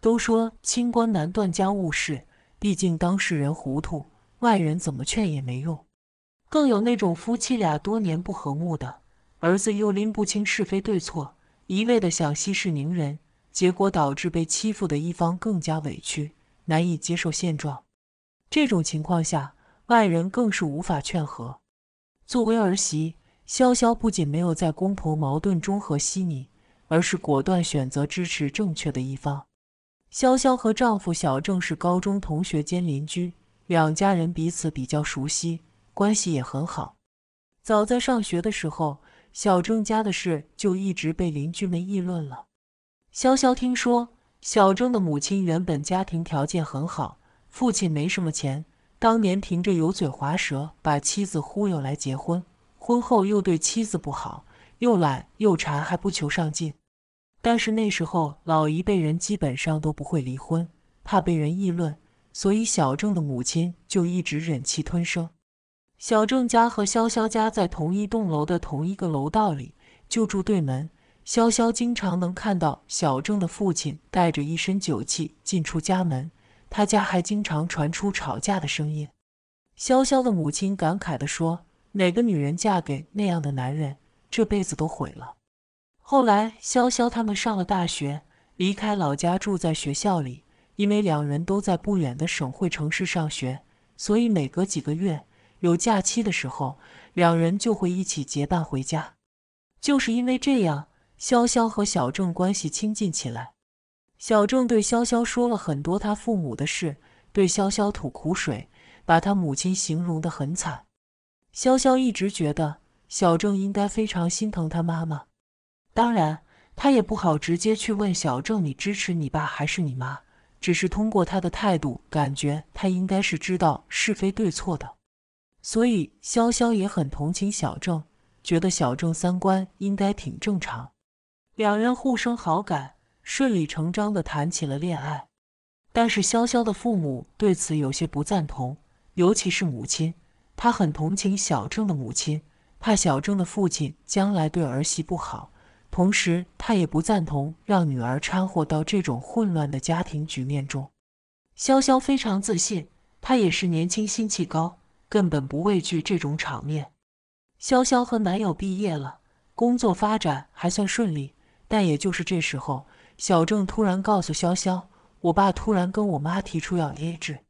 都说清官难断家务事，毕竟当事人糊涂，外人怎么劝也没用。更有那种夫妻俩多年不和睦的，儿子又拎不清是非对错，一味的想息事宁人，结果导致被欺负的一方更加委屈，难以接受现状。这种情况下，外人更是无法劝和。作为儿媳，潇潇不仅没有在公婆矛盾中和稀泥，而是果断选择支持正确的一方。潇潇和丈夫小郑是高中同学兼邻居，两家人彼此比较熟悉，关系也很好。早在上学的时候，小郑家的事就一直被邻居们议论了。潇潇听说，小郑的母亲原本家庭条件很好，父亲没什么钱，当年凭着油嘴滑舌把妻子忽悠来结婚，婚后又对妻子不好，又懒又馋，还不求上进。但是那时候，老一辈人基本上都不会离婚，怕被人议论，所以小郑的母亲就一直忍气吞声。小郑家和潇潇家在同一栋楼的同一个楼道里，就住对门。潇潇经常能看到小郑的父亲带着一身酒气进出家门，他家还经常传出吵架的声音。潇潇的母亲感慨地说：“哪个女人嫁给那样的男人，这辈子都毁了。”后来，潇潇他们上了大学，离开老家，住在学校里。因为两人都在不远的省会城市上学，所以每隔几个月，有假期的时候，两人就会一起结伴回家。就是因为这样，潇潇和小郑关系亲近起来。小郑对潇潇说了很多他父母的事，对潇潇吐苦水，把他母亲形容得很惨。潇潇一直觉得小郑应该非常心疼他妈妈。当然，他也不好直接去问小郑你支持你爸还是你妈，只是通过他的态度，感觉他应该是知道是非对错的。所以潇潇也很同情小郑，觉得小郑三观应该挺正常，两人互生好感，顺理成章地谈起了恋爱。但是潇潇的父母对此有些不赞同，尤其是母亲，她很同情小郑的母亲，怕小郑的父亲将来对儿媳不好。同时，他也不赞同让女儿掺和到这种混乱的家庭局面中。潇潇非常自信，她也是年轻心气高，根本不畏惧这种场面。潇潇和男友毕业了，工作发展还算顺利，但也就是这时候，小郑突然告诉潇潇：“我爸突然跟我妈提出要 AA 制。”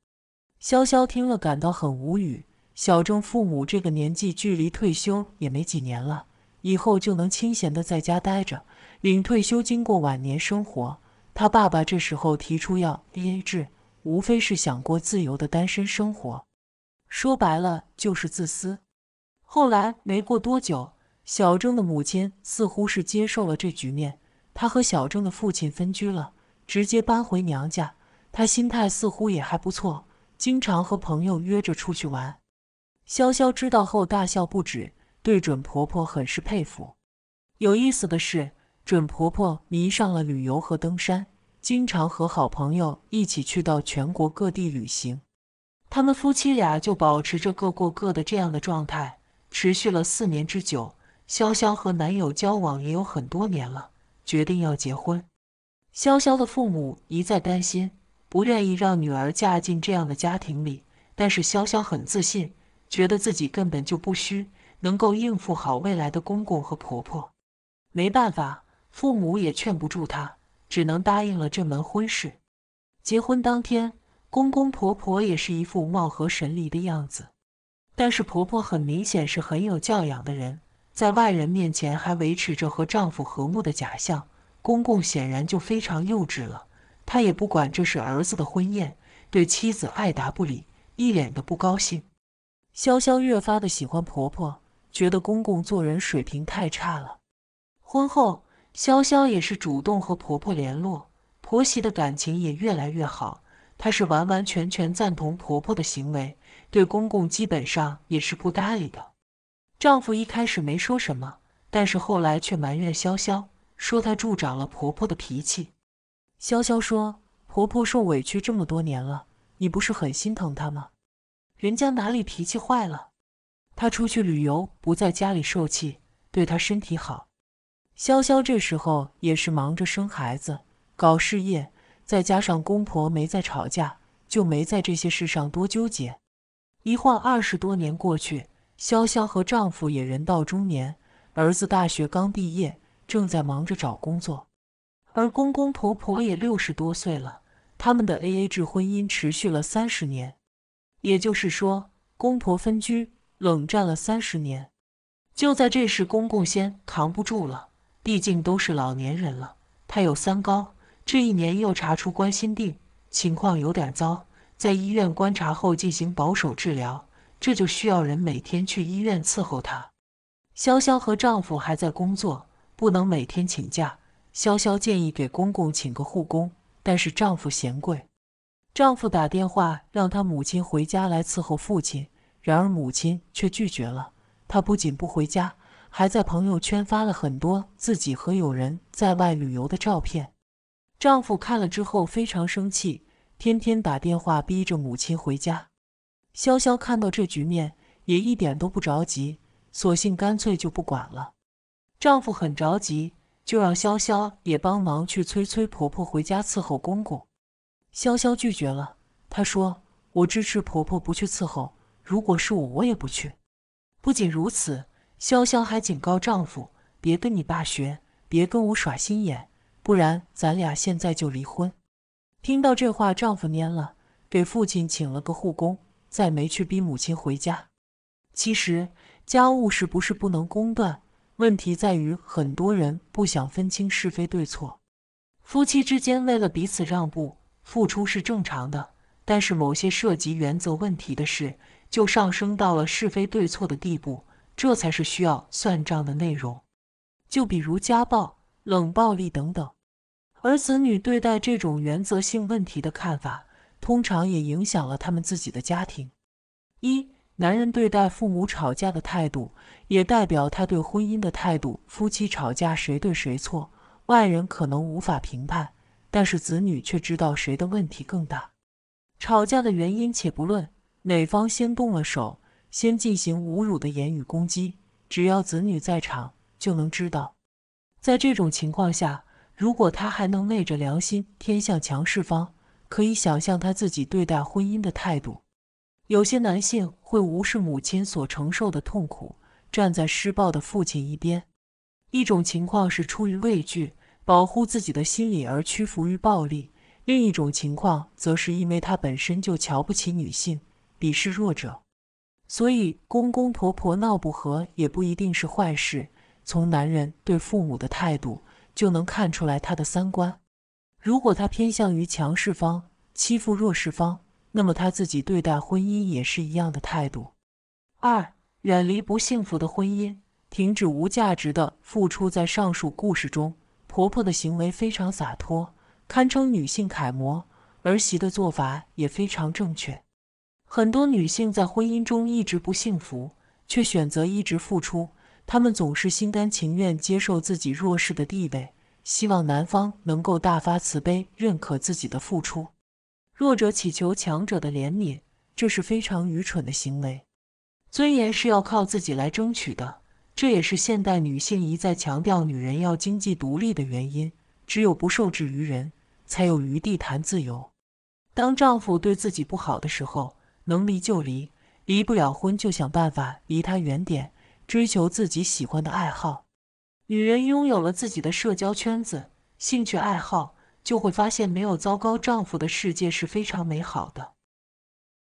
潇潇听了感到很无语。小郑父母这个年纪，距离退休也没几年了。以后就能清闲的在家待着，领退休金过晚年生活。他爸爸这时候提出要 AA 制，无非是想过自由的单身生活，说白了就是自私。后来没过多久，小郑的母亲似乎是接受了这局面，他和小郑的父亲分居了，直接搬回娘家。他心态似乎也还不错，经常和朋友约着出去玩。潇潇知道后大笑不止。对准婆婆很是佩服。有意思的是，准婆婆迷上了旅游和登山，经常和好朋友一起去到全国各地旅行。他们夫妻俩就保持着各过各的这样的状态，持续了四年之久。潇潇和男友交往也有很多年了，决定要结婚。潇潇的父母一再担心，不愿意让女儿嫁进这样的家庭里，但是潇潇很自信，觉得自己根本就不虚。能够应付好未来的公公和婆婆，没办法，父母也劝不住她，只能答应了这门婚事。结婚当天，公公婆婆也是一副貌合神离的样子。但是婆婆很明显是很有教养的人，在外人面前还维持着和丈夫和睦的假象。公公显然就非常幼稚了，他也不管这是儿子的婚宴，对妻子爱答不理，一脸的不高兴。潇潇越发的喜欢婆婆。觉得公公做人水平太差了。婚后，潇潇也是主动和婆婆联络，婆媳的感情也越来越好。她是完完全全赞同婆婆的行为，对公公基本上也是不搭理的。丈夫一开始没说什么，但是后来却埋怨潇潇，说她助长了婆婆的脾气。潇潇说：“婆婆受委屈这么多年了，你不是很心疼她吗？人家哪里脾气坏了？”他出去旅游，不在家里受气，对他身体好。潇潇这时候也是忙着生孩子、搞事业，再加上公婆没在吵架，就没在这些事上多纠结。一晃二十多年过去，潇潇和丈夫也人到中年，儿子大学刚毕业，正在忙着找工作，而公公婆婆也六十多岁了，他们的 AA 制婚姻持续了三十年，也就是说，公婆分居。冷战了三十年，就在这时，公公先扛不住了。毕竟都是老年人了，他有三高，这一年又查出冠心病，情况有点糟。在医院观察后，进行保守治疗，这就需要人每天去医院伺候他。潇潇和丈夫还在工作，不能每天请假。潇潇建议给公公请个护工，但是丈夫嫌贵。丈夫打电话让他母亲回家来伺候父亲。然而母亲却拒绝了，她不仅不回家，还在朋友圈发了很多自己和友人在外旅游的照片。丈夫看了之后非常生气，天天打电话逼着母亲回家。潇潇看到这局面也一点都不着急，索性干脆就不管了。丈夫很着急，就让潇潇也帮忙去催催婆婆回家伺候公公。潇潇拒绝了，她说：“我支持婆婆不去伺候。”如果是我，我也不去。不仅如此，潇潇还警告丈夫：“别跟你爸学，别跟我耍心眼，不然咱俩现在就离婚。”听到这话，丈夫蔫了，给父亲请了个护工，再没去逼母亲回家。其实，家务事不是不能公断，问题在于很多人不想分清是非对错。夫妻之间为了彼此让步、付出是正常的，但是某些涉及原则问题的事，就上升到了是非对错的地步，这才是需要算账的内容。就比如家暴、冷暴力等等，而子女对待这种原则性问题的看法，通常也影响了他们自己的家庭。一，男人对待父母吵架的态度，也代表他对婚姻的态度。夫妻吵架谁对谁错，外人可能无法评判，但是子女却知道谁的问题更大。吵架的原因且不论。哪方先动了手，先进行侮辱的言语攻击，只要子女在场就能知道。在这种情况下，如果他还能昧着良心偏向强势方，可以想象他自己对待婚姻的态度。有些男性会无视母亲所承受的痛苦，站在施暴的父亲一边。一种情况是出于畏惧，保护自己的心理而屈服于暴力；另一种情况则是因为他本身就瞧不起女性。鄙视弱者，所以公公婆婆闹不和也不一定是坏事。从男人对父母的态度就能看出来他的三观。如果他偏向于强势方欺负弱势方，那么他自己对待婚姻也是一样的态度。二，远离不幸福的婚姻，停止无价值的付出。在上述故事中，婆婆的行为非常洒脱，堪称女性楷模；儿媳的做法也非常正确。很多女性在婚姻中一直不幸福，却选择一直付出。她们总是心甘情愿接受自己弱势的地位，希望男方能够大发慈悲，认可自己的付出。弱者乞求强者的怜悯，这是非常愚蠢的行为。尊严是要靠自己来争取的，这也是现代女性一再强调女人要经济独立的原因。只有不受制于人，才有余地谈自由。当丈夫对自己不好的时候，能离就离，离不了婚就想办法离他远点，追求自己喜欢的爱好。女人拥有了自己的社交圈子、兴趣爱好，就会发现没有糟糕丈夫的世界是非常美好的。